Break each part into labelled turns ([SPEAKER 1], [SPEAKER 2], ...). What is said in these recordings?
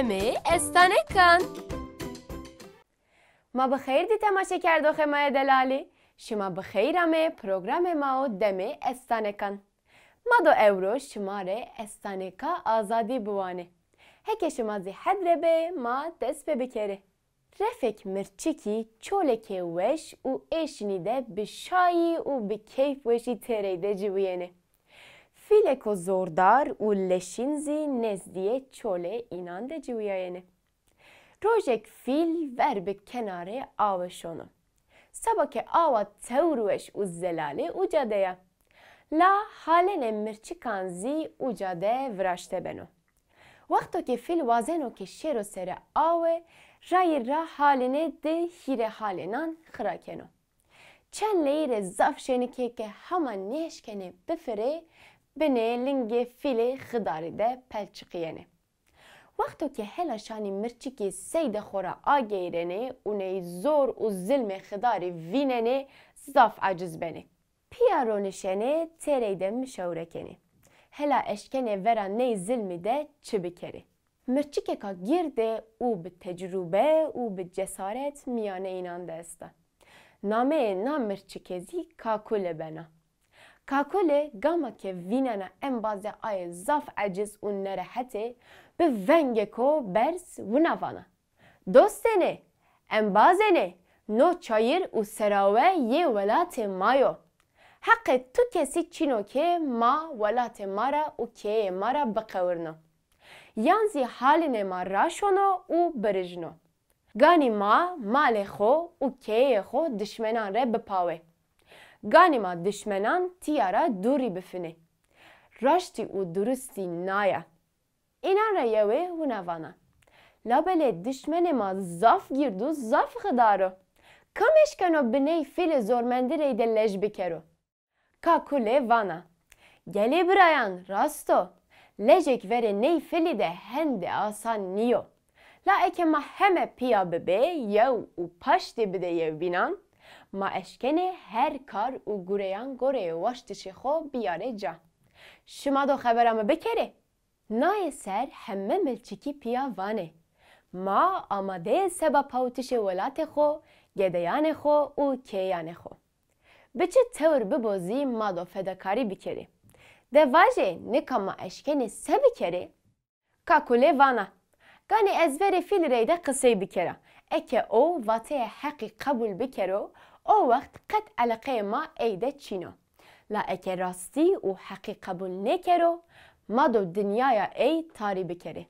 [SPEAKER 1] ئێمێ کن. ما بەخەیر کردو کردۆخێمایە دلالی شما دمه ما پرۆگرامێ ماوە دەمێ ما مادۆ ئەورۆ شماره بوانی ئازادی بوانێ شما شمازی حەدرێ به ما دست پێ کی چوله مرچکی وش او اش ئێشنی به شایی و وشی وشی تێرەی دەجیوێنێ Fileko zordar u leşinzi nezdiye çole inandeci civiyayene. Rojek fil verbe kenare aveşonu. Sabake ava tevrueş u zelale ucadeya. La halene mirçikan zi ucade vraşte beno. Vakto ki fil vazeno ki şero sere ave, rayı ra haline de hire halenan hırakeno. Çen leyre zafşeni keke hama neşkene bifere, بنه فیل خداری ده پلچقیانه وقتی که هلاشانی مرچکی سید خورا آگیرنه اونه زور و ظلم خداری ویننه زاف عجز بنه پیارونشنه تیره ده کنه. هلا اشکنه ورا نی ظلمی ده چه بکره مرچکه که گرده او به تجربه او به جسارت میانه اینان دسته نامه نام مرچکزی کاکول بنا کاکل گاما که وینانا امبازه آی زاف عجز و نرحته به ونگ کو برس و نوانا دوستنه نه، نو چایر و سراوه یه ولات مایو حق تو کسی چینو که ما ولات مارا و که مارا بقورنو یانزی حال ما راشونو و برجنو گانی ما مال خو و که خو دشمنان ره بپاوه ما دشمنان تیارا دوری بفنه راستی و درستی نایه اینا را یوه و نوانه لابل دشمن ما زاف گیرد و زاف خدارو کمش کنو بنی فیل زورمندی ریده لج بکرو کاکوله وانا گلی برایان راستو لجک وره نی فیلی ده هند آسان نیو لا اکه ما همه پیا ببه یو و پشتی بده یو بینان ما اشکنه هر کار و گوریان گره واشتشی خو بیاره جا. شما دو خبرام بکره. نای سر همه ملچیکی پیا وانه. ما آماده سبا پاوتش ولات خو، گدیان خو او کیان خو. بچه تور ببوزی ما دو فدکاری بکره. دواجه نکا ما اشکنه سه بکره. کاکوله وانه. Gani ezbere fil reyde kısayı bir kere. Eke o vateye haki kabul bir o vakt kat alakaya ma eyde çino. La eke rasti u haki kabul ne kere mado dünyaya ey tari bir kere.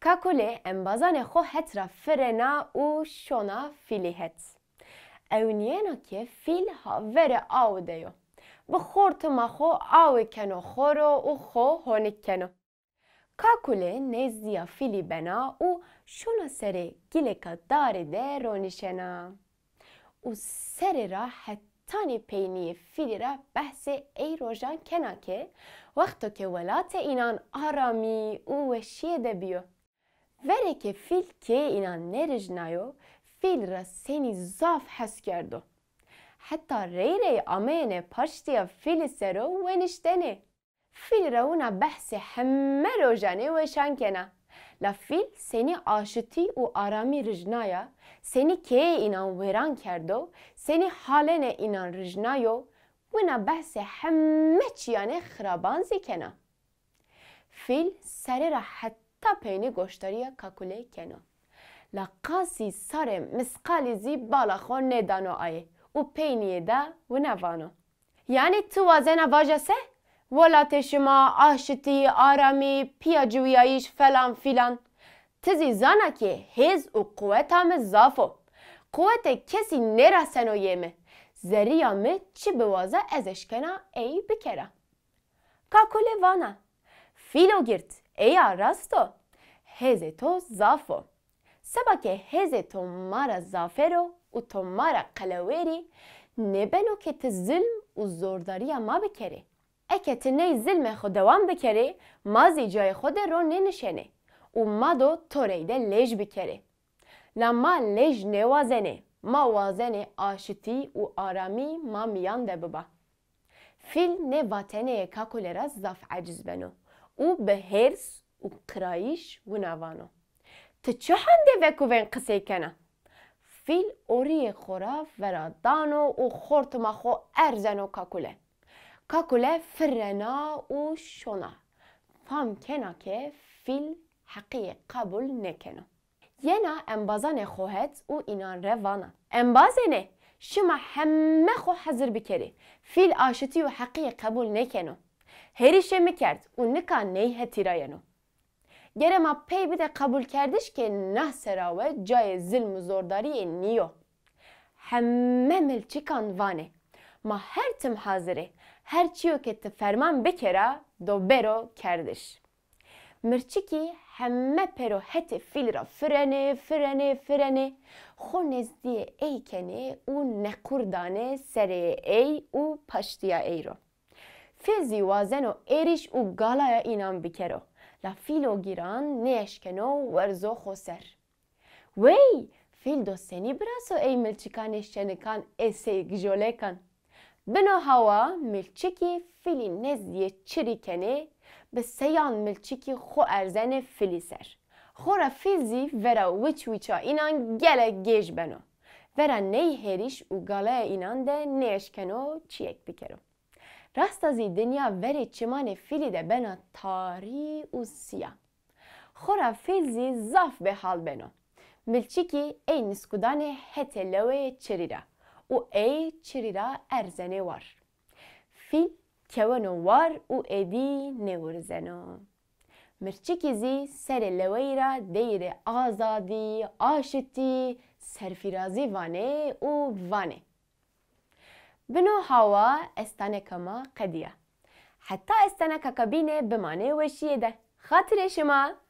[SPEAKER 1] Kakule embazane xo hetra frena u şona fili het. Evniyena ke fil ha vere av deyo. بخورت مخو آوی کنو خورو و خو هونی کنو Calcole nezia filibena u şuna seri gile kadari de ronişena. U serira hettani peyniye filira behse ey rojan kenake vakto ke velate inan arami u veşiye de biyo. Vereke fil ke inan nerijnayo filra seni zaf heskerdo. Hatta reyre amene paştiya filisero venişteni. فیل رو اون بحث همه رو جانه وشن کنه. لفیل سنی آشتی و آرامی رجنایه، سنی که اینا ویران کردو، سنی حالن اینا رجنایه و اون بحث همه چیانه خرابان زی کنه. فیل سری را حتی پینه گوشتریه ککوله کنه. لقاسی سره مسقالی زی بالا خون ندانو آیه و پینی دا و نبانه. یعنی تو وزه نباجه سه؟ ولات شما آشتی آرامی پیا جویاییش فلان فیلان تزی زانا که هز و قوت همه زافو قوت کسی نرا سنویمه زریا می چی بوازه ازشکنا ای بکره کاکوله وانا فیلو گرد ای راستو هز تو زافو سبکه که هز تو مارا زافرو و تو مارا قلویری نبنو که تظلم و زورداری ما بکره اگه تنه زلم خود دوام بکره مازی جای خود رو ننشنه و ما دو توریده لج بکره لما لج نوازنه ما آشتی و آرامی ما میان ده ببا فیل نه وطنه کاکولرا زاف عجز بنو او به هرس و کرایش و نوانو تو چه هنده وکو قصه کنه فیل اوری خورا ورادانو و خورتما خو ارزنو کاکوله کاکولا فرنا فهم فام که که فیل حقيقة نکنه. یه ینا انبازان خوهت و اینان روانا نه شما همه خو حضر بکری فیل آشتی و حقی قبول نکنو هریشه میکرد و نکا نیه تیراینو گره ما پی بده قبول کردش که نه سراوه جای ظلم و زورداری نیو همه ملچکان وانه ما هر تم حاضره هر هرچیو که فرمان بکرا دو برو کردش مرچکی همه پروهت فیل را فرنه فرنه فرنه خو نزدی ای کنه او نقردانه سر ای او پشتیا ای رو فیزی وازن و ایریش او گالای اینام بکرو لا و گیران نیشکنو ورزو خوسر وی فیل دو سنی براسو ای ملچکان شنکان گجوله کن. بنو هوا ملچکی فیلی نزدی چری کنی به سیان ملچکی خو ارزن فیلی سر خورا فیزی ورا ویچ ویچا اینان گله گیج بنو ورا نی هریش و گله اینان ده کنو چیک بکرو از دنیا وری چمان فیلی ده بنا تاری و سیا. خورا فیزی زاف به حال بنو ملچکی این سکودان هتلوه چریره u ey çirira ارزنه وار. فیل keveno وار u edi نورزنو مرچکی زی سر را دیر آزادی آشتی سرفرازی وانه و وانه بنو هوا استانه کما قدیه حتی استانه کابینه بمانه وشیه خاطر شما